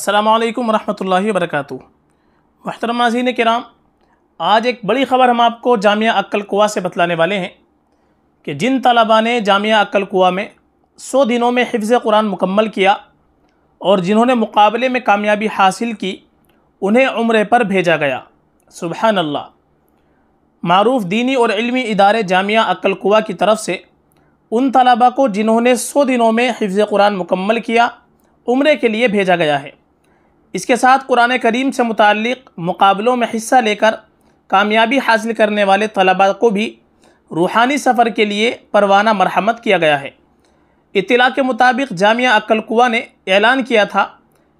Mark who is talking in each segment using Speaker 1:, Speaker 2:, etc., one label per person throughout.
Speaker 1: السلام علیکم ورحمۃ اللہ وبرکاتہ محترم ناظرین کرام آج ایک بڑی خبر ہم آپ کو جامعہ عقل کوا سے بتلانے والے ہیں کہ جن طلبہ نے جامعہ عقل کوا میں سو دنوں میں حفظ قرآن مکمل کیا اور جنہوں نے مقابلے میں کامیابی حاصل کی انہیں عمرے پر بھیجا گیا سبحان اللہ معروف دینی اور علمی ادارے جامعہ کوا کی طرف سے ان طلباء کو جنہوں نے سو دنوں میں حفظ قرآن مکمل کیا عمرے کے لیے بھیجا گیا ہے اس کے ساتھ قرآن کریم سے متعلق مقابلوں میں حصہ لے کر کامیابی حاصل کرنے والے طلباء کو بھی روحانی سفر کے لیے پروانہ مرحمت کیا گیا ہے اطلاع کے مطابق جامعہ اکل کوا نے اعلان کیا تھا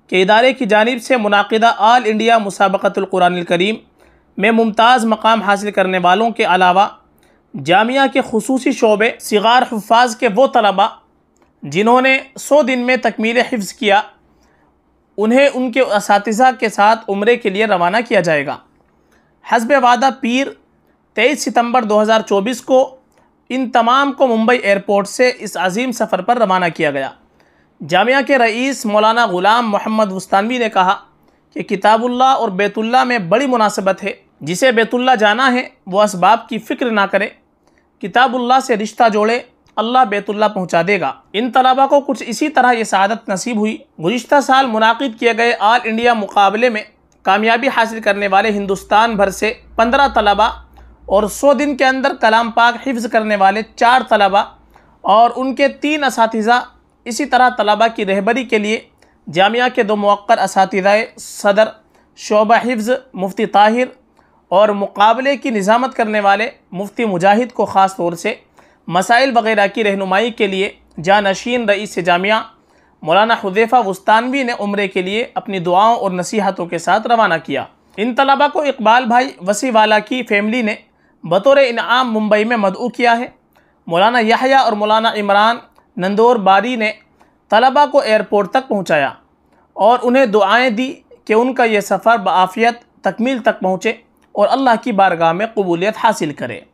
Speaker 1: کہ ادارے کی جانب سے منعقدہ آل انڈیا مسابقت القرآن الکریم میں ممتاز مقام حاصل کرنے والوں کے علاوہ جامعہ کے خصوصی شعبے صغار حفاظ کے وہ طلباء جنہوں نے سو دن میں تکمیل حفظ کیا انہیں ان کے اساتذہ کے ساتھ عمرے کے لیے روانہ کیا جائے گا حسب وعدہ پیر تیئیس ستمبر دو ہزار چوبیس کو ان تمام کو ممبئی ایئرپورٹ سے اس عظیم سفر پر روانہ کیا گیا جامعہ کے رئیس مولانا غلام محمد وستانوی نے کہا کہ کتاب اللہ اور بیت اللہ میں بڑی مناسبت ہے جسے بیت اللہ جانا ہے وہ اسباب کی فکر نہ کرے کتاب اللہ سے رشتہ جوڑے اللہ بیت اللہ پہنچا دے گا ان طلبہ کو کچھ اسی طرح یہ سعادت نصیب ہوئی گزشتہ سال منعقد کیے گئے آل انڈیا مقابلے میں کامیابی حاصل کرنے والے ہندوستان بھر سے پندرہ طلبہ اور سو دن کے اندر کلام پاک حفظ کرنے والے چار طلبہ اور ان کے تین اساتذہ اسی طرح طلبہ کی رہبری کے لیے جامعہ کے دو موقع اساتذہ صدر شعبہ حفظ مفتی طاہر اور مقابلے کی نظامت کرنے والے مفتی مجاہد کو خاص طور سے مسائل وغیرہ کی رہنمائی کے لیے جانشین رئیس جامعہ مولانا حذیفہ وستانوی نے عمرے کے لیے اپنی دعاؤں اور نصیحتوں کے ساتھ روانہ کیا ان طلبہ کو اقبال بھائی وسیع والا کی فیملی نے بطور انعام ممبئی میں مدعو کیا ہے مولانا یحییٰ اور مولانا عمران نندور باری نے طلبہ کو ایئرپورٹ تک پہنچایا اور انہیں دعائیں دی کہ ان کا یہ سفر بعافیت تکمیل تک پہنچے اور اللہ کی بارگاہ میں قبولیت حاصل کرے